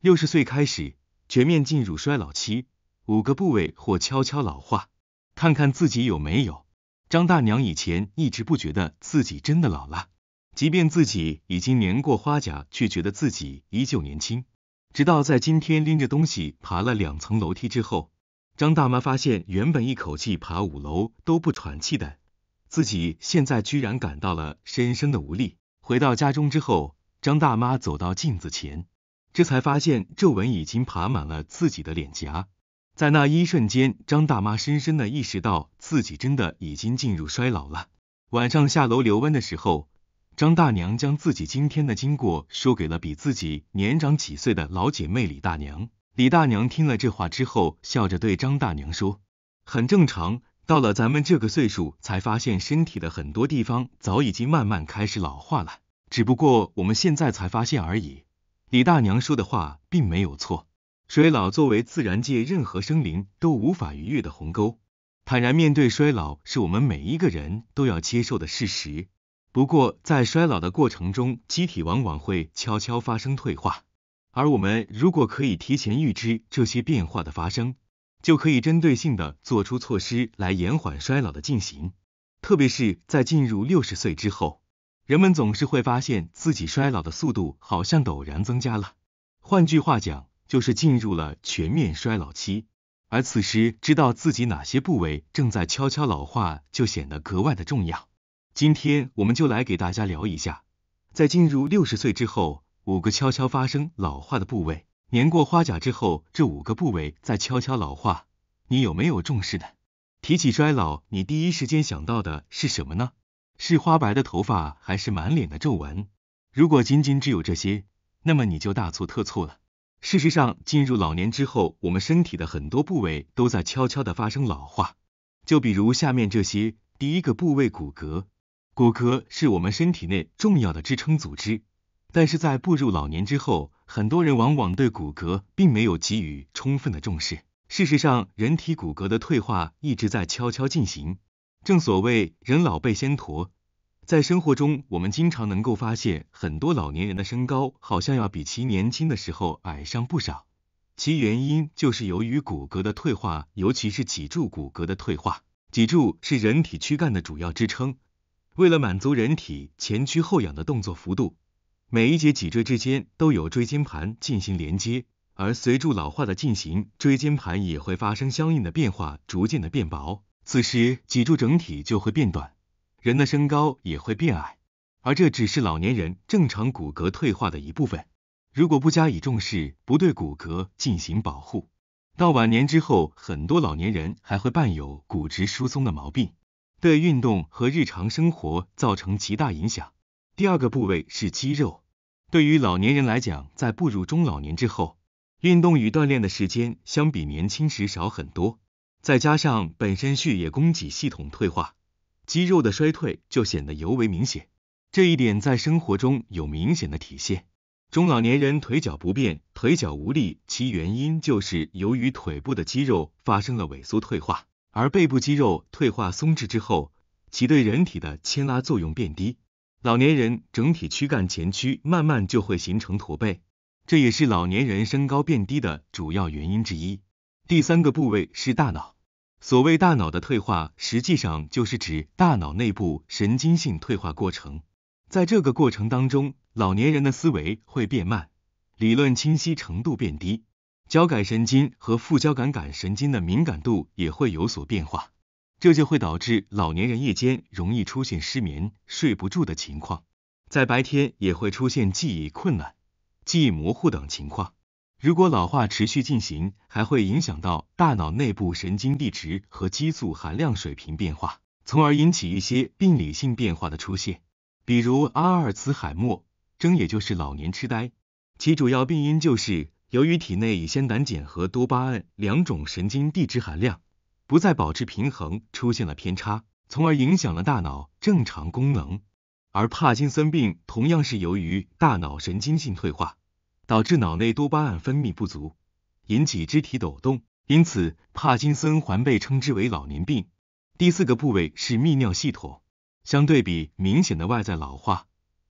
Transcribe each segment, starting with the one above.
六十岁开始，全面进入衰老期，五个部位或悄悄老化，看看自己有没有。张大娘以前一直不觉得自己真的老了，即便自己已经年过花甲，却觉得自己依旧年轻。直到在今天拎着东西爬了两层楼梯之后，张大妈发现原本一口气爬五楼都不喘气的自己，现在居然感到了深深的无力。回到家中之后，张大妈走到镜子前。这才发现皱纹已经爬满了自己的脸颊，在那一瞬间，张大妈深深的意识到自己真的已经进入衰老了。晚上下楼遛弯的时候，张大娘将自己今天的经过说给了比自己年长几岁的老姐妹李大娘。李大娘听了这话之后，笑着对张大娘说：“很正常，到了咱们这个岁数，才发现身体的很多地方早已经慢慢开始老化了，只不过我们现在才发现而已。”李大娘说的话并没有错，衰老作为自然界任何生灵都无法逾越的鸿沟，坦然面对衰老是我们每一个人都要接受的事实。不过，在衰老的过程中，机体往往会悄悄发生退化，而我们如果可以提前预知这些变化的发生，就可以针对性的做出措施来延缓衰老的进行，特别是在进入六十岁之后。人们总是会发现自己衰老的速度好像陡然增加了，换句话讲，就是进入了全面衰老期。而此时知道自己哪些部位正在悄悄老化，就显得格外的重要。今天我们就来给大家聊一下，在进入六十岁之后，五个悄悄发生老化的部位。年过花甲之后，这五个部位在悄悄老化，你有没有重视呢？提起衰老，你第一时间想到的是什么呢？是花白的头发，还是满脸的皱纹？如果仅仅只有这些，那么你就大错特错了。事实上，进入老年之后，我们身体的很多部位都在悄悄的发生老化。就比如下面这些：第一个部位，骨骼。骨骼是我们身体内重要的支撑组织，但是在步入老年之后，很多人往往对骨骼并没有给予充分的重视。事实上，人体骨骼的退化一直在悄悄进行。正所谓人老背先驼，在生活中，我们经常能够发现很多老年人的身高好像要比其年轻的时候矮上不少，其原因就是由于骨骼的退化，尤其是脊柱骨骼的退化。脊柱是人体躯干的主要支撑，为了满足人体前屈后仰的动作幅度，每一节脊椎之间都有椎间盘进行连接，而随着老化的进行，椎间盘也会发生相应的变化，逐渐的变薄。此时，脊柱整体就会变短，人的身高也会变矮，而这只是老年人正常骨骼退化的一部分。如果不加以重视，不对骨骼进行保护，到晚年之后，很多老年人还会伴有骨质疏松的毛病，对运动和日常生活造成极大影响。第二个部位是肌肉，对于老年人来讲，在步入中老年之后，运动与锻炼的时间相比年轻时少很多。再加上本身血液供给系统退化，肌肉的衰退就显得尤为明显。这一点在生活中有明显的体现。中老年人腿脚不便、腿脚无力，其原因就是由于腿部的肌肉发生了萎缩退化，而背部肌肉退化松弛之后，其对人体的牵拉作用变低。老年人整体躯干前屈，慢慢就会形成驼背，这也是老年人身高变低的主要原因之一。第三个部位是大脑。所谓大脑的退化，实际上就是指大脑内部神经性退化过程。在这个过程当中，老年人的思维会变慢，理论清晰程度变低，交感神经和副交感感神经的敏感度也会有所变化。这就会导致老年人夜间容易出现失眠、睡不住的情况，在白天也会出现记忆困难、记忆模糊等情况。如果老化持续进行，还会影响到大脑内部神经递质和激素含量水平变化，从而引起一些病理性变化的出现，比如阿尔茨海默症，也就是老年痴呆，其主要病因就是由于体内乙酰胆碱和多巴胺两种神经递质含量不再保持平衡，出现了偏差，从而影响了大脑正常功能。而帕金森病同样是由于大脑神经性退化。导致脑内多巴胺分泌不足，引起肢体抖动，因此帕金森还被称之为老年病。第四个部位是泌尿系统，相对比明显的外在老化，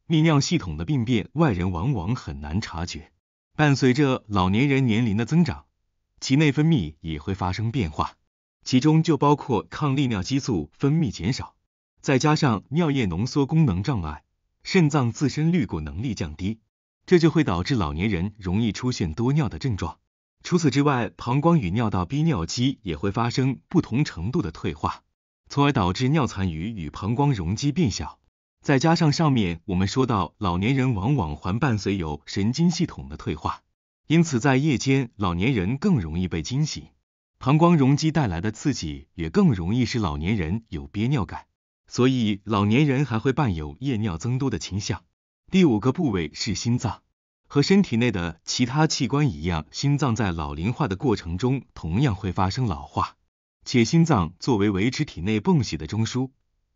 泌尿系统的病变外人往往很难察觉。伴随着老年人年龄的增长，其内分泌也会发生变化，其中就包括抗利尿激素分泌减少，再加上尿液浓缩功能障碍，肾脏自身滤过能力降低。这就会导致老年人容易出现多尿的症状。除此之外，膀胱与尿道逼尿肌也会发生不同程度的退化，从而导致尿残余与膀胱容积变小。再加上上面我们说到，老年人往往还伴随有神经系统的退化，因此在夜间，老年人更容易被惊醒，膀胱容积带来的刺激也更容易使老年人有憋尿感。所以，老年人还会伴有夜尿增多的倾向。第五个部位是心脏，和身体内的其他器官一样，心脏在老龄化的过程中同样会发生老化。且心脏作为维持体内泵血的中枢，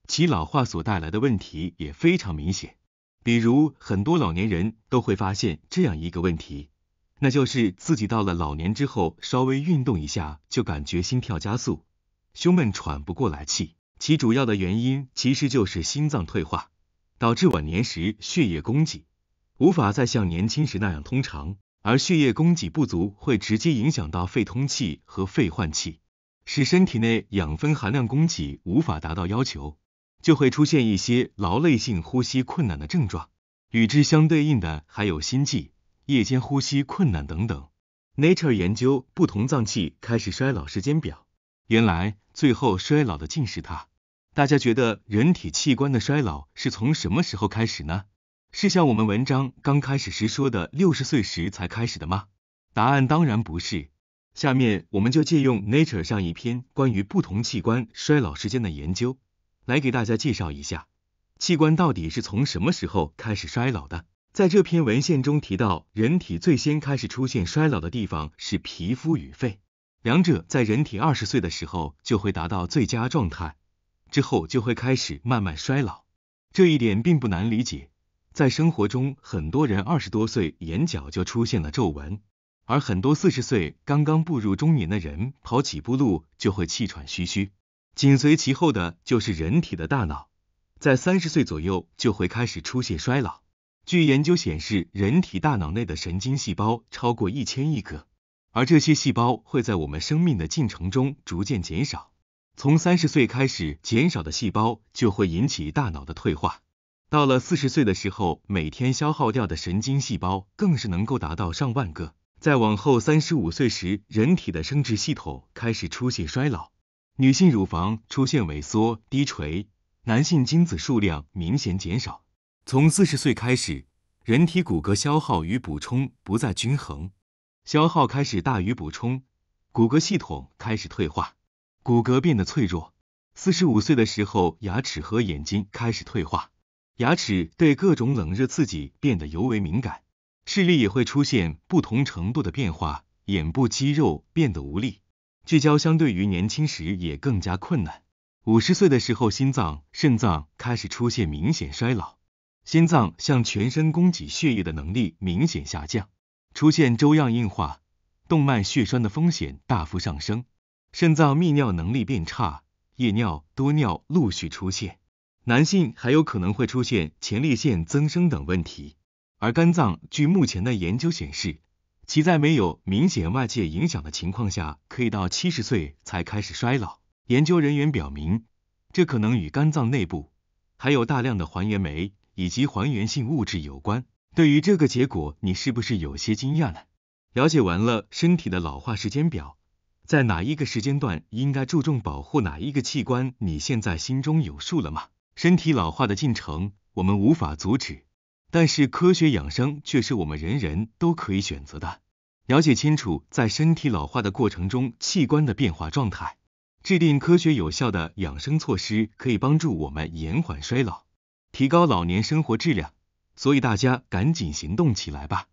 其老化所带来的问题也非常明显。比如，很多老年人都会发现这样一个问题，那就是自己到了老年之后，稍微运动一下就感觉心跳加速、胸闷、喘不过来气。其主要的原因其实就是心脏退化。导致晚年时血液供给无法再像年轻时那样通畅，而血液供给不足会直接影响到肺通气和肺换气，使身体内养分含量供给无法达到要求，就会出现一些劳累性呼吸困难的症状。与之相对应的还有心悸、夜间呼吸困难等等。Nature 研究不同脏器开始衰老时间表，原来最后衰老的竟是它。大家觉得人体器官的衰老是从什么时候开始呢？是像我们文章刚开始时说的六十岁时才开始的吗？答案当然不是。下面我们就借用 Nature 上一篇关于不同器官衰老时间的研究，来给大家介绍一下器官到底是从什么时候开始衰老的。在这篇文献中提到，人体最先开始出现衰老的地方是皮肤与肺，两者在人体二十岁的时候就会达到最佳状态。之后就会开始慢慢衰老，这一点并不难理解。在生活中，很多人二十多岁眼角就出现了皱纹，而很多四十岁刚刚步入中年的人，跑几步路就会气喘吁吁。紧随其后的就是人体的大脑，在三十岁左右就会开始出现衰老。据研究显示，人体大脑内的神经细胞超过一千亿个，而这些细胞会在我们生命的进程中逐渐减少。从三十岁开始减少的细胞就会引起大脑的退化。到了四十岁的时候，每天消耗掉的神经细胞更是能够达到上万个。再往后，三十五岁时，人体的生殖系统开始出现衰老，女性乳房出现萎缩、低垂，男性精子数量明显减少。从四十岁开始，人体骨骼消耗与补充不再均衡，消耗开始大于补充，骨骼系统开始退化。骨骼变得脆弱，四十五岁的时候，牙齿和眼睛开始退化，牙齿对各种冷热刺激变得尤为敏感，视力也会出现不同程度的变化，眼部肌肉变得无力，聚焦相对于年轻时也更加困难。五十岁的时候，心脏、肾脏开始出现明显衰老，心脏向全身供给血液的能力明显下降，出现粥样硬化，动脉血栓的风险大幅上升。肾脏泌尿能力变差，夜尿、多尿陆续出现，男性还有可能会出现前列腺增生等问题。而肝脏，据目前的研究显示，其在没有明显外界影响的情况下，可以到七十岁才开始衰老。研究人员表明，这可能与肝脏内部还有大量的还原酶以及还原性物质有关。对于这个结果，你是不是有些惊讶呢？了解完了身体的老化时间表。在哪一个时间段应该注重保护哪一个器官？你现在心中有数了吗？身体老化的进程我们无法阻止，但是科学养生却是我们人人都可以选择的。了解清楚在身体老化的过程中器官的变化状态，制定科学有效的养生措施，可以帮助我们延缓衰老，提高老年生活质量。所以大家赶紧行动起来吧！